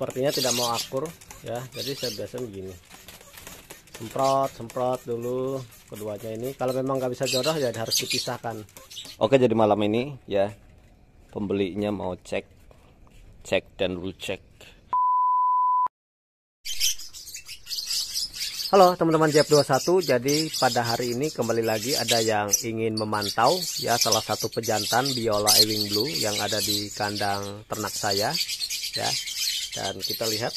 sepertinya tidak mau akur ya jadi saya biasa begini semprot semprot dulu keduanya ini kalau memang nggak bisa jodoh ya harus dipisahkan oke jadi malam ini ya pembelinya mau cek cek dan rule cek Halo teman-teman JF21 Jadi pada hari ini kembali lagi ada yang ingin memantau ya Salah satu pejantan Biola Ewing Blue yang ada di kandang ternak saya ya dan kita lihat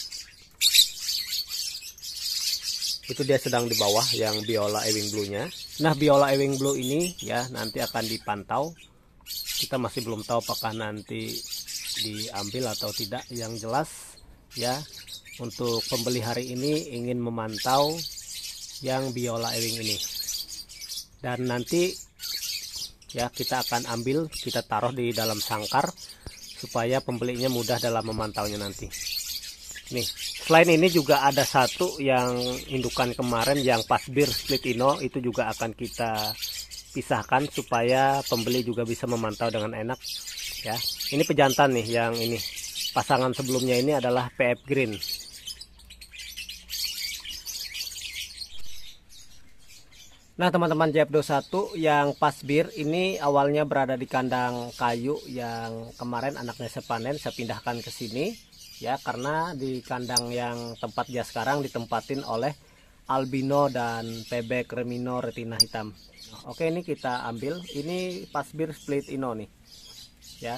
itu dia sedang di bawah yang biola ewing blue nya nah biola ewing blue ini ya nanti akan dipantau kita masih belum tahu apakah nanti diambil atau tidak yang jelas ya untuk pembeli hari ini ingin memantau yang biola ewing ini dan nanti ya kita akan ambil kita taruh di dalam sangkar supaya pembelinya mudah dalam memantaunya nanti nih selain ini juga ada satu yang indukan kemarin yang pas bir split ino itu juga akan kita pisahkan supaya pembeli juga bisa memantau dengan enak ya ini pejantan nih yang ini pasangan sebelumnya ini adalah PF Green Nah teman-teman JF21 yang pasbir ini awalnya berada di kandang kayu yang kemarin anaknya sepanen saya pindahkan ke sini ya karena di kandang yang tempat dia sekarang ditempatin oleh albino dan PB remino retina hitam. Oke ini kita ambil ini pasbir split ino nih ya.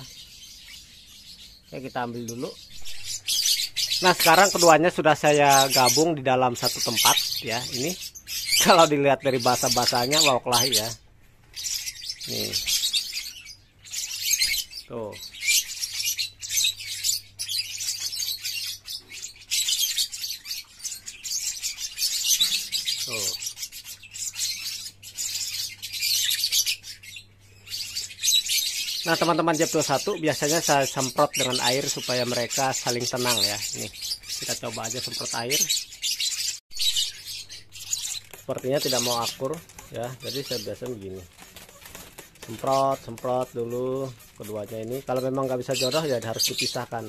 Oke kita ambil dulu Nah sekarang keduanya sudah saya gabung di dalam satu tempat ya ini kalau dilihat dari bahasa bahasanya lauklah ya nih tuh tuh Nah teman-teman jebol satu biasanya saya semprot dengan air supaya mereka saling tenang ya. Nih kita coba aja semprot air. Sepertinya tidak mau akur ya, jadi saya biasa begini. Semprot, semprot dulu keduanya ini. Kalau memang nggak bisa jodoh ya harus dipisahkan.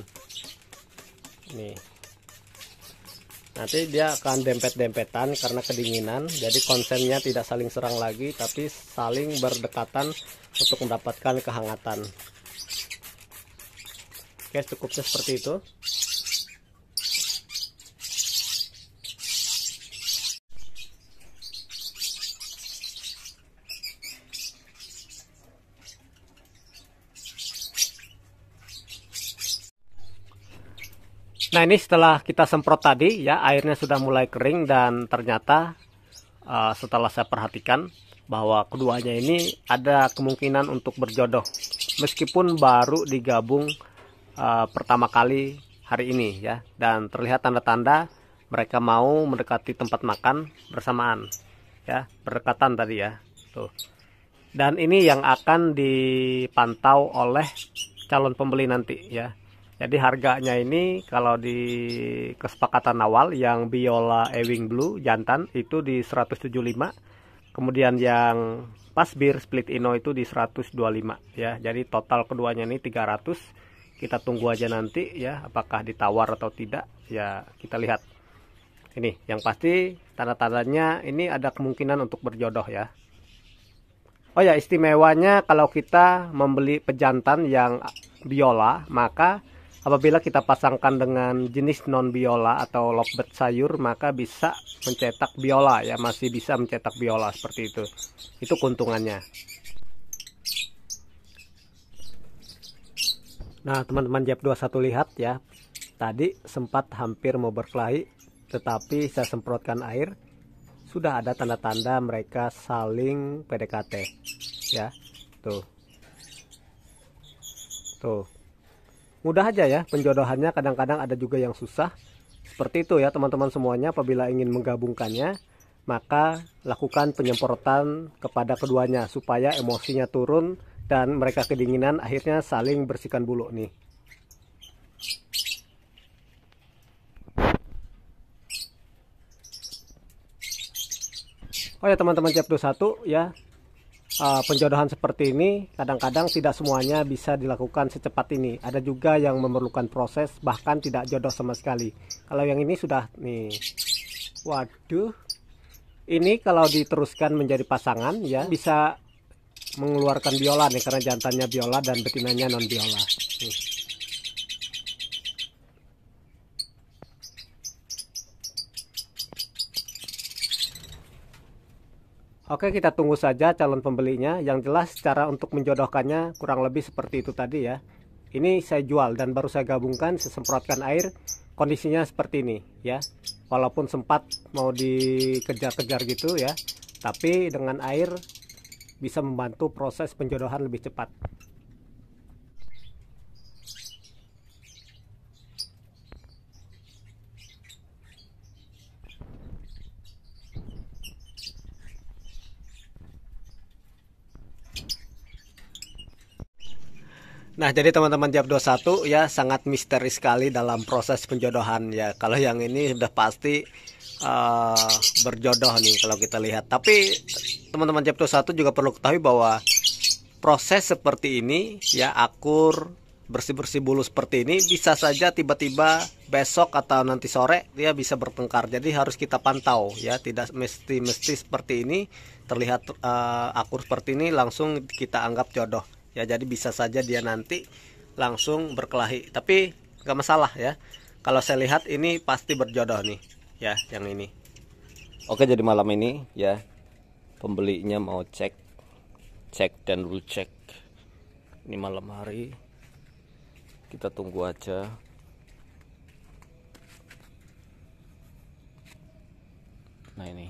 Nih nanti dia akan dempet-dempetan karena kedinginan jadi konsennya tidak saling serang lagi tapi saling berdekatan untuk mendapatkan kehangatan oke cukupnya seperti itu Nah ini setelah kita semprot tadi ya airnya sudah mulai kering dan ternyata uh, setelah saya perhatikan bahwa keduanya ini ada kemungkinan untuk berjodoh meskipun baru digabung uh, pertama kali hari ini ya dan terlihat tanda-tanda mereka mau mendekati tempat makan bersamaan ya berdekatan tadi ya tuh dan ini yang akan dipantau oleh calon pembeli nanti ya jadi harganya ini kalau di kesepakatan awal yang Biola Ewing Blue jantan itu di 175. Kemudian yang pas bir Split Ino itu di 125 ya. Jadi total keduanya ini 300. Kita tunggu aja nanti ya apakah ditawar atau tidak ya kita lihat. Ini yang pasti tanda-tandanya ini ada kemungkinan untuk berjodoh ya. Oh ya istimewanya kalau kita membeli pejantan yang biola maka Apabila kita pasangkan dengan jenis non biola atau lovebird sayur maka bisa mencetak biola ya masih bisa mencetak biola seperti itu. Itu keuntungannya. Nah teman-teman Jab 21 lihat ya Tadi sempat hampir mau berkelahi Tetapi saya semprotkan air Sudah ada tanda-tanda mereka saling PDKT Ya Tuh Tuh mudah aja ya penjodohannya kadang-kadang ada juga yang susah seperti itu ya teman-teman semuanya apabila ingin menggabungkannya maka lakukan penyemprotan kepada keduanya supaya emosinya turun dan mereka kedinginan akhirnya saling bersihkan bulu nih Oh ya teman-teman chapter 1 ya uh, penjodohan seperti ini kadang-kadang tidak semuanya bisa dilakukan secepat ini. Ada juga yang memerlukan proses bahkan tidak jodoh sama sekali. Kalau yang ini sudah nih. Waduh. Ini kalau diteruskan menjadi pasangan ya bisa mengeluarkan biola nih karena jantannya biola dan betinanya non biola. Nih. Oke, kita tunggu saja calon pembelinya. Yang jelas cara untuk menjodohkannya kurang lebih seperti itu tadi ya. Ini saya jual dan baru saya gabungkan, saya semprotkan air. Kondisinya seperti ini ya. Walaupun sempat mau dikejar-kejar gitu ya, tapi dengan air bisa membantu proses penjodohan lebih cepat. Nah, jadi teman-teman Jab 21 ya sangat misteri sekali dalam proses penjodohan ya. Kalau yang ini sudah pasti uh, berjodoh nih kalau kita lihat. Tapi teman-teman Jab 21 juga perlu ketahui bahwa proses seperti ini ya akur bersih-bersih bulu seperti ini bisa saja tiba-tiba besok atau nanti sore dia bisa bertengkar. Jadi harus kita pantau ya, tidak mesti-mesti seperti ini terlihat uh, akur seperti ini langsung kita anggap jodoh ya jadi bisa saja dia nanti langsung berkelahi tapi gak masalah ya kalau saya lihat ini pasti berjodoh nih ya yang ini oke jadi malam ini ya pembelinya mau cek cek dan cek. ini malam hari kita tunggu aja nah ini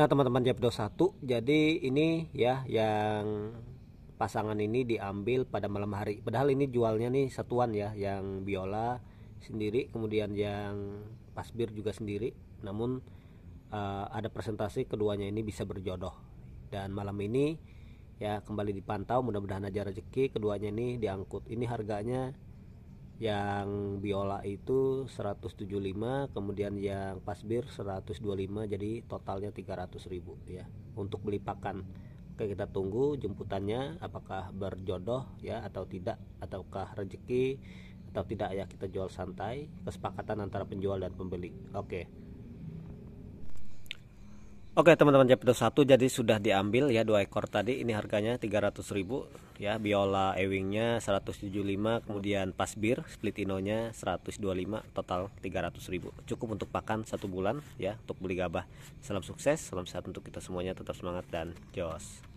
Nah teman-teman jepdo 1 Jadi ini ya yang pasangan ini diambil pada malam hari Padahal ini jualnya nih satuan ya Yang biola sendiri kemudian yang pasbir juga sendiri Namun uh, ada presentasi keduanya ini bisa berjodoh Dan malam ini ya kembali dipantau mudah-mudahan aja rezeki keduanya ini diangkut Ini harganya yang biola itu 175 kemudian yang pasbir 125 jadi totalnya 300.000 ya untuk beli pakan Oke kita tunggu jemputannya apakah berjodoh ya atau tidak ataukah rezeki atau tidak ya kita jual santai kesepakatan antara penjual dan pembeli oke Oke teman-teman chapter satu jadi sudah diambil ya dua ekor tadi ini harganya 300.000 ya biola ewingnya 175 kemudian pasbir split inonya 125 total 300.000 cukup untuk pakan satu bulan ya untuk beli gabah salam sukses salam sehat untuk kita semuanya tetap semangat dan joss.